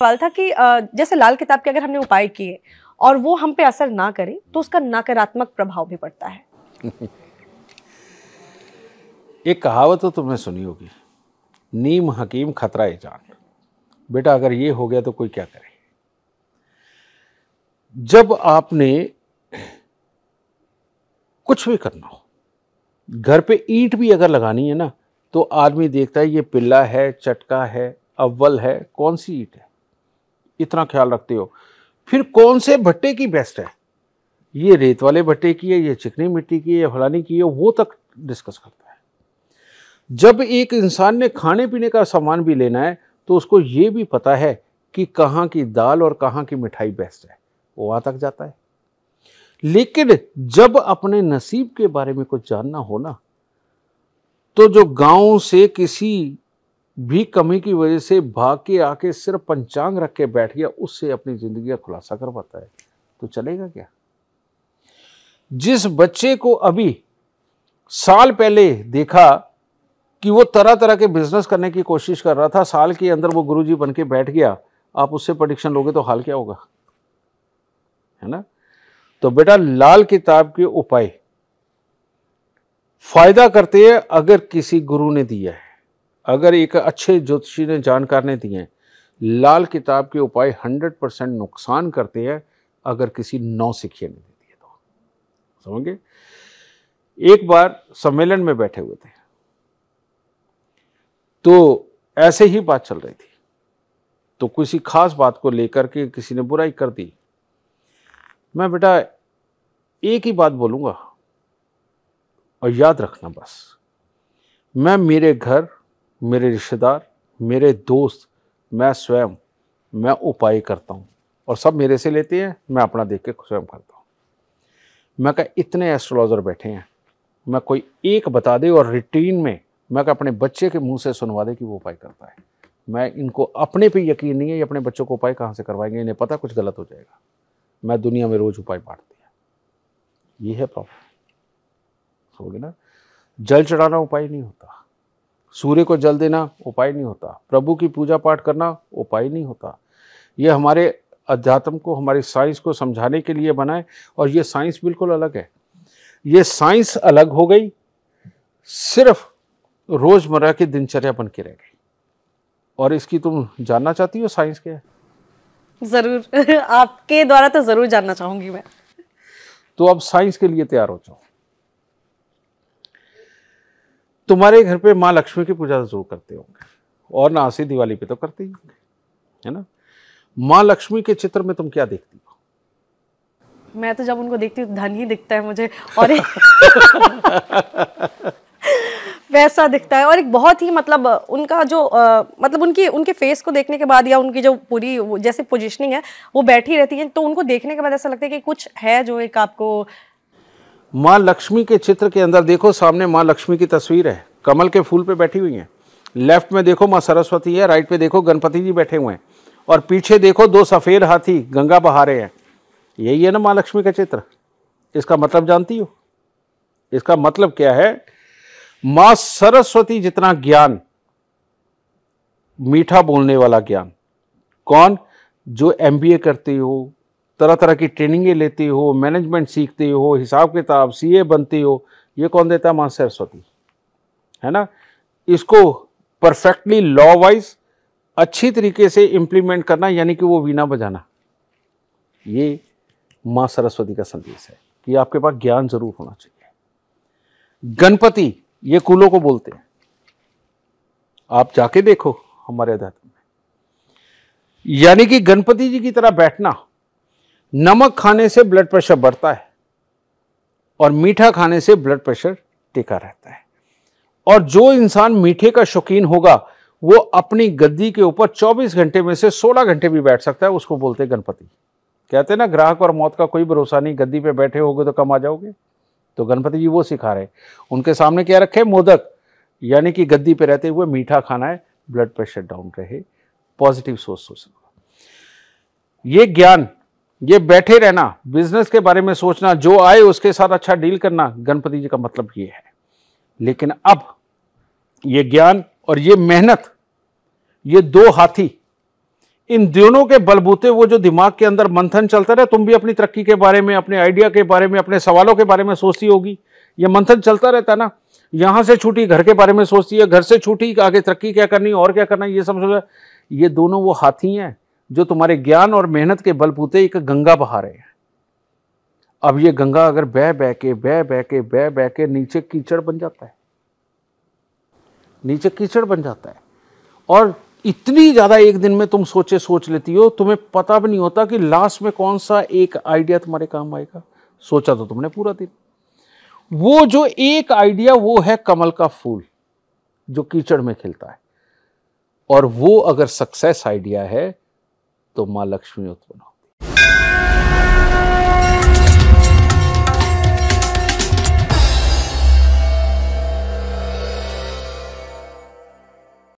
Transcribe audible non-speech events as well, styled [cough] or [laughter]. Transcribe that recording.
सवाल था कि जैसे लाल किताब के अगर हमने उपाय किए और वो हम पे असर ना करे तो उसका नकारात्मक प्रभाव भी पड़ता है [laughs] एक कहावत तो तुमने सुनी होगी नीम हकीम खतरा ए जान बेटा अगर ये हो गया तो कोई क्या करे जब आपने कुछ भी करना हो घर पे ईंट भी अगर लगानी है ना तो आदमी देखता है ये पिल्ला है चटका है अव्वल है कौन सी ईट है इतना ख्याल रखते हो फिर कौन से भट्टे की बेस्ट है ये रेत वाले भट्टे की है ये चिकनी मिट्टी की है फलानी की है वो तक डिस्कस करता है जब एक इंसान ने खाने पीने का सामान भी लेना है तो उसको ये भी पता है कि कहाँ की दाल और कहाँ की मिठाई बेस्ट है वो वहाँ तक जाता है लेकिन जब अपने नसीब के बारे में कुछ जानना हो ना तो जो गांव से किसी भी कमी की वजह से भाग के आके सिर्फ पंचांग रख के बैठ गया उससे अपनी ज़िंदगी का खुलासा कर पाता है तो चलेगा क्या जिस बच्चे को अभी साल पहले देखा कि वो तरह तरह के बिजनेस करने की कोशिश कर रहा था साल के अंदर वो गुरुजी बन के बैठ गया आप उससे प्रडिक्शन लोगे तो हाल क्या होगा है ना तो बेटा लाल किताब के उपाय फायदा करते हैं अगर किसी गुरु ने दिया है अगर एक अच्छे ज्योतिषी ने जानकार ने दिए लाल किताब के उपाय हंड्रेड परसेंट नुकसान करते हैं अगर किसी नौ सिखिए ने दे दिए तो समझे एक बार सम्मेलन में बैठे हुए थे तो ऐसे ही बात चल रही थी तो किसी खास बात को लेकर के किसी ने बुराई कर दी मैं बेटा एक ही बात बोलूँगा और याद रखना बस मैं मेरे घर मेरे रिश्तेदार मेरे दोस्त मैं स्वयं मैं उपाय करता हूँ और सब मेरे से लेते हैं मैं अपना देख के स्वयं करता हूँ मैं कह इतने एस्ट्रोलॉजर बैठे हैं मैं कोई एक बता दे और रिटीन में मैं कह अपने बच्चे के मुंह से सुनवा दे कि वो उपाय करता है मैं इनको अपने पे यकीन नहीं है ये अपने बच्चों को उपाय कहाँ से करवाएंगे इन्हें पता कुछ गलत हो जाएगा मैं दुनिया में रोज़ उपाय बांटती है ये है प्रॉब्लम होगी ना जल चढ़ाना उपाय नहीं होता सूर्य को जल देना उपाय नहीं होता प्रभु की पूजा पाठ करना उपाय नहीं होता ये हमारे अध्यात्म को हमारी साइंस को समझाने के लिए बनाए और ये साइंस बिल्कुल अलग है ये साइंस अलग हो गई सिर्फ रोज़मर्रा की दिनचर्या बन के रह गई और इसकी तुम जानना चाहती हो साइंस के ज़रूर [laughs] आपके द्वारा तो ज़रूर जानना चाहूंगी मैं तो अब साइंस के लिए तैयार हो जाओ तुम्हारे घर पे माँ लक्ष्मी की पूजा तो जरूर करते होंगे और ना आसी दिवाली पे तो करते ही होंगे है ना माँ लक्ष्मी के चित्र में तुम क्या देखती हो मैं तो जब उनको देखती हूँ तो धन ही दिखता है मुझे और एक वैसा [laughs] दिखता है और एक बहुत ही मतलब उनका जो आ, मतलब उनकी उनके फेस को देखने के बाद या उनकी जो पूरी जैसे पोजिशनिंग है वो बैठी रहती है तो उनको देखने के बाद ऐसा लगता है कि कुछ है जो एक आपको माँ लक्ष्मी के चित्र के अंदर देखो सामने माँ लक्ष्मी की तस्वीर है कमल के फूल पे बैठी हुई है लेफ्ट में देखो माँ सरस्वती है राइट पे देखो गणपति जी बैठे हुए हैं और पीछे देखो दो सफ़ेद हाथी गंगा बहा रहे हैं यही है ना माँ लक्ष्मी का चित्र इसका मतलब जानती हो इसका मतलब क्या है माँ सरस्वती जितना ज्ञान मीठा बोलने वाला ज्ञान कौन जो एमबीए करते हो तरह तरह की ट्रेनिंगें लेती हो मैनेजमेंट सीखते हो हिसाब किताब सी ए बनती हो ये कौन देता है माँ सरस्वती है ना इसको परफेक्टली लॉ वाइज अच्छी तरीके से इम्प्लीमेंट करना यानी कि वो वीणा बजाना ये माँ सरस्वती का संदेश है कि आपके पास ज्ञान जरूर होना चाहिए गणपति ये कुलों को बोलते हैं आप जाके देखो हमारे अध्यात्म में यानी कि गणपति जी की तरह बैठना नमक खाने से ब्लड प्रेशर बढ़ता है और मीठा खाने से ब्लड प्रेशर टिका रहता है और जो इंसान मीठे का शौकीन होगा वो अपनी गद्दी के ऊपर 24 घंटे में से 16 घंटे भी बैठ सकता है उसको बोलते हैं गणपति कहते हैं ना ग्राहक और मौत का कोई भरोसा नहीं गद्दी पे बैठे होगे तो कम आ जाओगे तो गणपति जी वो सिखा रहे उनके सामने क्या रखे मोदक यानी कि गद्दी पे रहते हुए मीठा खाना है ब्लड प्रेशर डाउन रहे पॉजिटिव सोच सोच ये ज्ञान ये बैठे रहना बिजनेस के बारे में सोचना जो आए उसके साथ अच्छा डील करना गणपति जी का मतलब ये है लेकिन अब ये ज्ञान और ये मेहनत ये दो हाथी इन दोनों के बलबूते वो जो दिमाग के अंदर मंथन चलता रहे तुम भी अपनी तरक्की के बारे में अपने आइडिया के बारे में अपने सवालों के बारे में सोचती होगी ये मंथन चलता रहता है ना यहाँ से छूटी घर के बारे में सोचती है घर से छूटी आगे तरक्की क्या करनी और क्या करना ये समझ ये दोनों वो हाथी हैं जो तुम्हारे ज्ञान और मेहनत के बलबूते एक गंगा बहा रहे हैं अब ये गंगा अगर बह बह के बह बह के बह बह के नीचे कीचड़ बन जाता है नीचे कीचड़ बन जाता है और इतनी ज़्यादा एक दिन में तुम सोचे सोच लेती हो तुम्हें पता भी नहीं होता कि लास्ट में कौन सा एक आइडिया तुम्हारे काम आएगा सोचा तो तुमने पूरा दिन वो जो एक आइडिया वो है कमल का फूल जो कीचड़ में खिलता है और वो अगर सक्सेस आइडिया है तो माँ लक्ष्मी उत्पन्न हो